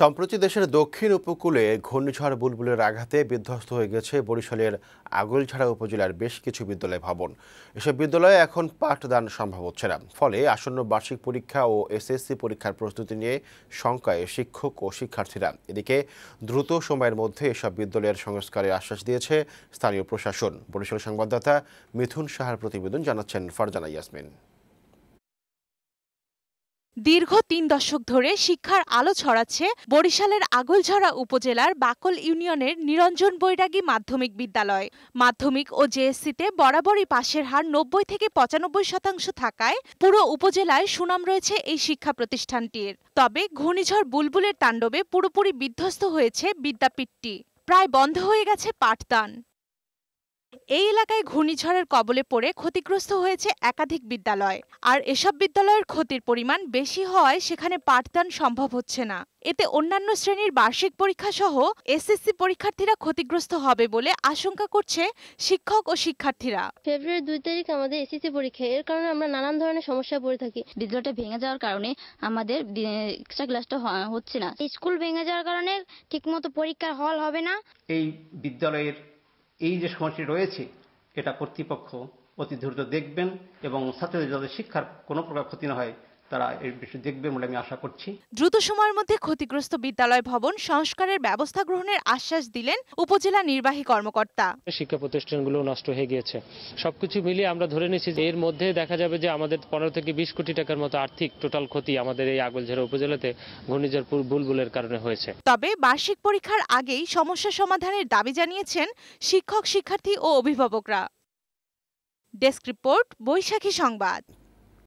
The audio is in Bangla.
সম্প্রতি দেশের দক্ষিণ উপকূলে ঘূর্ণিঝড় বুলবুলের আঘাতে বিধ্বস্ত হয়ে গেছে বরিশালের আগলছাড়া উপজেলার বেশ কিছু বিদ্যালয় ভবন এসব বিদ্যালয়ে এখন পাঠদান সম্ভব হচ্ছে না ফলে আসন্ন বার্ষিক পরীক্ষা ও এসএসসি পরীক্ষার প্রস্তুতি নিয়ে শঙ্কায় শিক্ষক ও শিক্ষার্থীরা এদিকে দ্রুত সময়ের মধ্যে এসব বিদ্যালয়ের সংস্কারের আশ্বাস দিয়েছে স্থানীয় প্রশাসন বরিশাল সংবাদদাতা মিথুন সাহার প্রতিবেদন জানাচ্ছেন ফারজানা ইয়াসমিন দীর্ঘ তিন দশক ধরে শিক্ষার আলো ছড়াচ্ছে বরিশালের আগলঝরা উপজেলার বাকল ইউনিয়নের নিরঞ্জন বৈরাগী মাধ্যমিক বিদ্যালয় মাধ্যমিক ও জেএসসিতে বরাবরই পাশের হার নব্বই থেকে পঁচানব্বই শতাংশ থাকায় পুরো উপজেলায় সুনাম রয়েছে এই শিক্ষা প্রতিষ্ঠানটির তবে ঘূর্ণিঝড় বুলবুলের তাণ্ডবে পুরোপুরি বিধ্বস্ত হয়েছে বিদ্যাপীঠটি প্রায় বন্ধ হয়ে গেছে পাঠদান এই এলাকায় ঘূর্ণিঝড়ের কবলে পড়ে ক্ষতিগ্রস্ত হয়েছে একাধিক বিদ্যালয় আর এসব বিদ্যালয়ের ক্ষতির পরিমাণ বেশি হওয়ায় সেখানে পাঠদান সম্ভব হচ্ছে না এতে অন্যান্য শ্রেণীর বার্ষিক পরীক্ষা সহ এসএসসি পরীক্ষার্থীরা ক্ষতিগ্রস্ত হবে বলে আশঙ্কা করছে শিক্ষক ও শিক্ষার্থীরা ফেব্রুয়ারি দুই তারিখ আমাদের এসএসসি পরীক্ষা এর কারণে আমরা নানান ধরনের সমস্যা পড়ে থাকি বিদ্যালয়টা ভেঙে যাওয়ার কারণে আমাদের এক্সট্রা ক্লাসটা হচ্ছে না স্কুল ভেঙে যাওয়ার কারণে ঠিকমতো পরীক্ষার হল হবে না এই বিদ্যালয়ের এই যে সময়টি রয়েছে এটা কর্তৃপক্ষ অতি দ্রুত দেখবেন এবং ছাত্রদের যাতে শিক্ষার কোনো প্রকার ক্ষতি না হয় তারা এর বিষয়ে দেখবে বলে আমি আশা করছি দ্রুত সময়ের মধ্যে ক্ষতিগ্রস্ত বিদ্যালয় ভবন সংস্কারের ব্যবস্থা গ্রহণের আশ্বাস দিলেন উপজেলা নির্বাহী কর্মকর্তা শিক্ষা প্রতিষ্ঠানগুলো নষ্ট হয়ে গিয়েছে সবকিছু মিলিয়ে আমরা ধরে নিয়েছি যে এর মধ্যে দেখা যাবে যে আমাদের পনেরো থেকে বিশ কোটি টাকার মতো আর্থিক টোটাল ক্ষতি আমাদের এই আগলঝেরা উপজেলাতে ঘূর্ণিঝড় বুলবুলের কারণে হয়েছে তবে বার্ষিক পরীক্ষার আগেই সমস্যা সমাধানের দাবি জানিয়েছেন শিক্ষক শিক্ষার্থী ও অভিভাবকরা ডেস্ক রিপোর্ট বৈশাখী সংবাদ